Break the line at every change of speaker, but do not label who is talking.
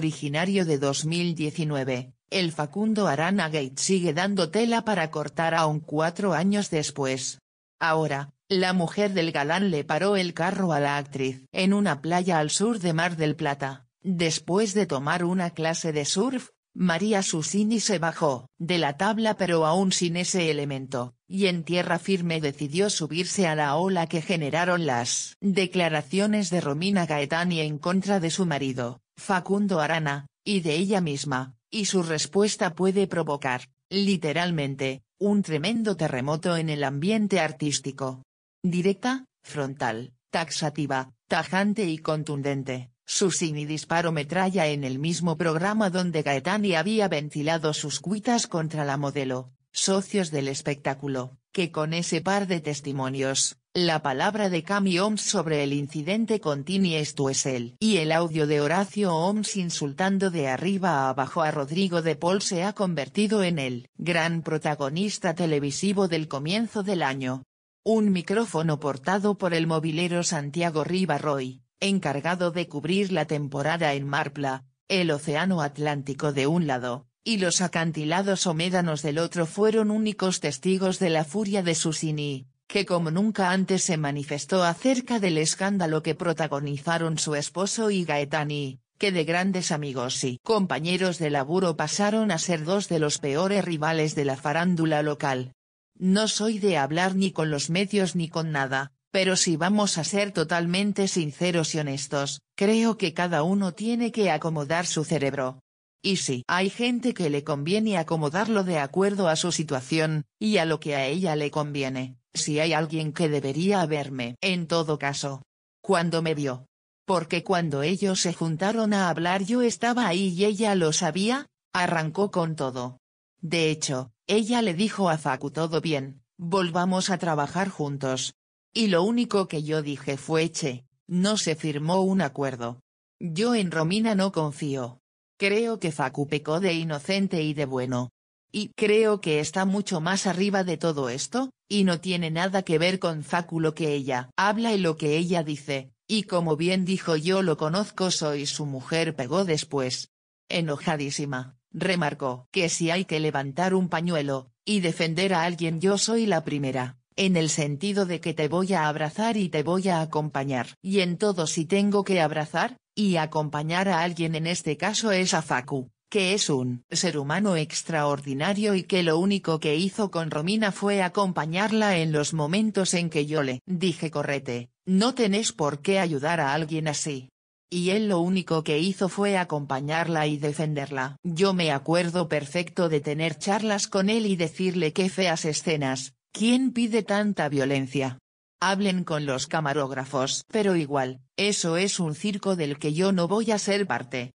originario de 2019, el Facundo Arana Gate sigue dando tela para cortar aún cuatro años después. Ahora, la mujer del galán le paró el carro a la actriz en una playa al sur de Mar del Plata. Después de tomar una clase de surf, María Susini se bajó de la tabla pero aún sin ese elemento, y en tierra firme decidió subirse a la ola que generaron las declaraciones de Romina Gaetani en contra de su marido, Facundo Arana, y de ella misma, y su respuesta puede provocar, literalmente, un tremendo terremoto en el ambiente artístico. Directa, frontal, taxativa, tajante y contundente, su su disparo metralla en el mismo programa donde Gaetani había ventilado sus cuitas contra la modelo, socios del espectáculo, que con ese par de testimonios, la palabra de Cami Oms sobre el incidente con Tini él. y el audio de Horacio Oms insultando de arriba a abajo a Rodrigo de Paul se ha convertido en el gran protagonista televisivo del comienzo del año. Un micrófono portado por el movilero Santiago Ribarroy, encargado de cubrir la temporada en Marpla, el Océano Atlántico de un lado, y los acantilados o médanos del otro fueron únicos testigos de la furia de Susini, que como nunca antes se manifestó acerca del escándalo que protagonizaron su esposo y Gaetani, que de grandes amigos y compañeros de laburo pasaron a ser dos de los peores rivales de la farándula local. No soy de hablar ni con los medios ni con nada, pero si vamos a ser totalmente sinceros y honestos, creo que cada uno tiene que acomodar su cerebro, y sí, hay gente que le conviene acomodarlo de acuerdo a su situación, y a lo que a ella le conviene, si hay alguien que debería verme. En todo caso. Cuando me vio. Porque cuando ellos se juntaron a hablar yo estaba ahí y ella lo sabía, arrancó con todo. De hecho, ella le dijo a Facu todo bien, volvamos a trabajar juntos. Y lo único que yo dije fue che, no se firmó un acuerdo. Yo en Romina no confío. Creo que Facu pecó de inocente y de bueno. Y creo que está mucho más arriba de todo esto, y no tiene nada que ver con Facu lo que ella habla y lo que ella dice, y como bien dijo yo lo conozco soy su mujer pegó después. Enojadísima, remarcó que si hay que levantar un pañuelo, y defender a alguien yo soy la primera en el sentido de que te voy a abrazar y te voy a acompañar. Y en todo si tengo que abrazar, y acompañar a alguien en este caso es a Facu, que es un ser humano extraordinario y que lo único que hizo con Romina fue acompañarla en los momentos en que yo le dije correte, no tenés por qué ayudar a alguien así. Y él lo único que hizo fue acompañarla y defenderla. Yo me acuerdo perfecto de tener charlas con él y decirle qué feas escenas, ¿Quién pide tanta violencia? Hablen con los camarógrafos, pero igual, eso es un circo del que yo no voy a ser parte.